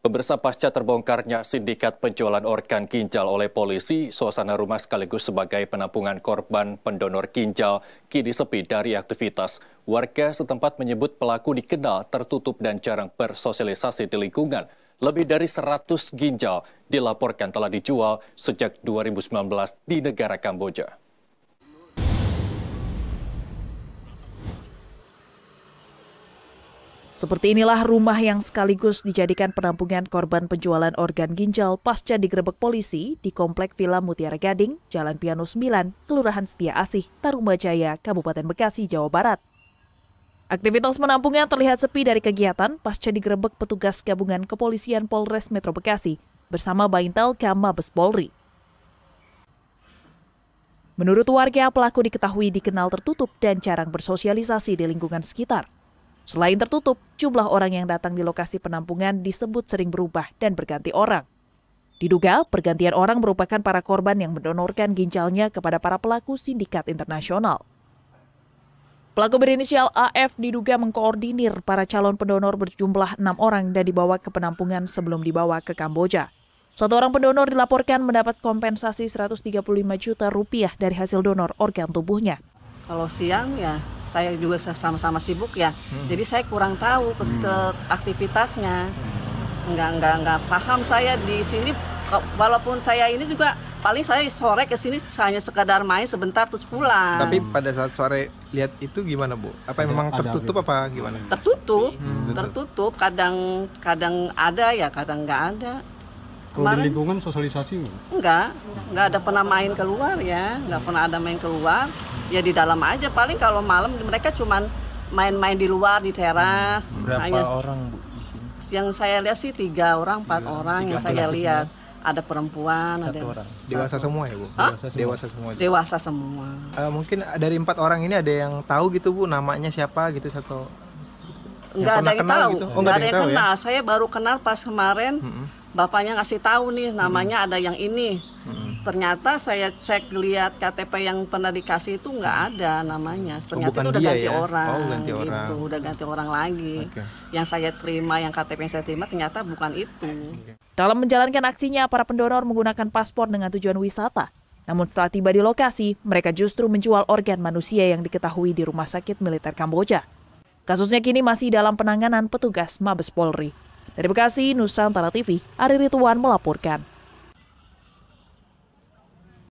Pemirsa pasca terbongkarnya sindikat penjualan organ ginjal oleh polisi, suasana rumah sekaligus sebagai penampungan korban pendonor ginjal kini sepi dari aktivitas. Warga setempat menyebut pelaku dikenal tertutup dan jarang bersosialisasi di lingkungan. Lebih dari 100 ginjal dilaporkan telah dijual sejak 2019 di negara Kamboja. Seperti inilah rumah yang sekaligus dijadikan penampungan korban penjualan organ ginjal pasca digerebek polisi di Komplek Villa Mutiara Gading, Jalan Piano 9, Kelurahan Setia Asih, Tarumajaya, Kabupaten Bekasi, Jawa Barat. Aktivitas penampungan terlihat sepi dari kegiatan pasca digerebek petugas gabungan kepolisian Polres Metro Bekasi bersama Baintel Kamabes Polri. Menurut warga, pelaku diketahui dikenal tertutup dan jarang bersosialisasi di lingkungan sekitar. Selain tertutup, jumlah orang yang datang di lokasi penampungan disebut sering berubah dan berganti orang. Diduga, pergantian orang merupakan para korban yang mendonorkan ginjalnya kepada para pelaku sindikat internasional. Pelaku berinisial AF diduga mengkoordinir para calon pendonor berjumlah enam orang dan dibawa ke penampungan sebelum dibawa ke Kamboja. Satu orang pendonor dilaporkan mendapat kompensasi 135 juta rupiah dari hasil donor organ tubuhnya. Kalau siang ya saya juga sama-sama sibuk ya hmm. jadi saya kurang tahu ke, hmm. ke aktivitasnya hmm. nggak enggak enggak paham saya di sini walaupun saya ini juga paling saya sore ke sini hanya sekedar main sebentar terus pulang. Tapi pada saat sore lihat itu gimana bu? Apa ada, memang tertutup ada, gitu. apa gimana? Tertutup, hmm. tertutup. Kadang kadang ada ya, kadang nggak ada. Kalau di lingkungan sosialisasi? Enggak, enggak ada pernah main keluar ya, enggak pernah ada main keluar. Ya di dalam aja paling kalau malam mereka cuman main-main di luar di teras. Hmm, berapa hanya, orang bu? Di sini? Yang saya lihat sih tiga orang, empat tiga, orang tiga, yang saya lihat. Ada perempuan, Satu ada orang. dewasa semua ya bu. Hah? Dewasa semua. Dewasa semua. Dewasa semua. Uh, mungkin dari empat orang ini ada yang tahu gitu bu, namanya siapa gitu satu. Enggak ada yang tahu, gitu. oh, enggak ada yang ya? kenal. Ya? Saya baru kenal pas kemarin. Mm -hmm bapaknya ngasih tahu nih namanya hmm. ada yang ini hmm. ternyata saya cek lihat KTP yang pernah dikasih itu nggak ada namanya oh, ternyata oh, itu udah ganti ya? Oh, orang oh, ganti gitu udah ganti orang lagi okay. yang saya terima yang KTP yang saya terima ternyata bukan itu dalam menjalankan aksinya para pendonor menggunakan paspor dengan tujuan wisata namun setelah tiba di lokasi, mereka justru menjual organ manusia yang diketahui di rumah sakit militer Kamboja. Kasusnya kini masih dalam penanganan petugas Mabes Polri. Dari Bekasi, Nusantara TV, Ari Rituan melaporkan.